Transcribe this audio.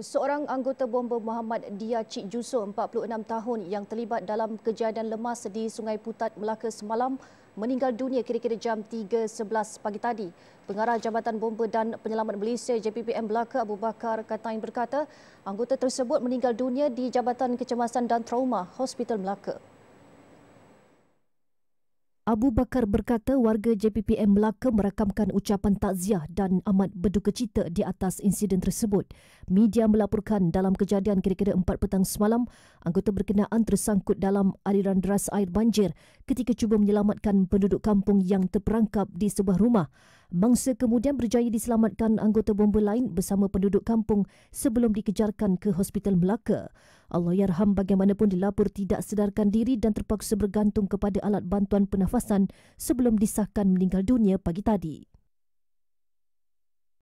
Seorang anggota bomba Muhammad Dia Cik Juso, 46 tahun yang terlibat dalam kejadian lemas di Sungai Putat, Melaka semalam meninggal dunia kira-kira jam 3.11 pagi tadi. Pengarah Jabatan Bomba dan Penyelamat Malaysia JPPM Melaka Abu Bakar Katain berkata, anggota tersebut meninggal dunia di Jabatan Kecemasan dan Trauma Hospital Melaka. Abu Bakar berkata warga JPPM Melaka merakamkan ucapan takziah dan amat berduka cita di atas insiden tersebut. Media melaporkan dalam kejadian kira-kira 4 petang semalam, anggota berkenaan tersangkut dalam aliran deras air banjir ketika cuba menyelamatkan penduduk kampung yang terperangkap di sebuah rumah. Mangsa kemudian berjaya diselamatkan anggota bomba lain bersama penduduk kampung sebelum dikejarkan ke Hospital Melaka. Allahyarham bagaimanapun dilapor tidak sedarkan diri dan terpaksa bergantung kepada alat bantuan pernafasan sebelum disahkan meninggal dunia pagi tadi.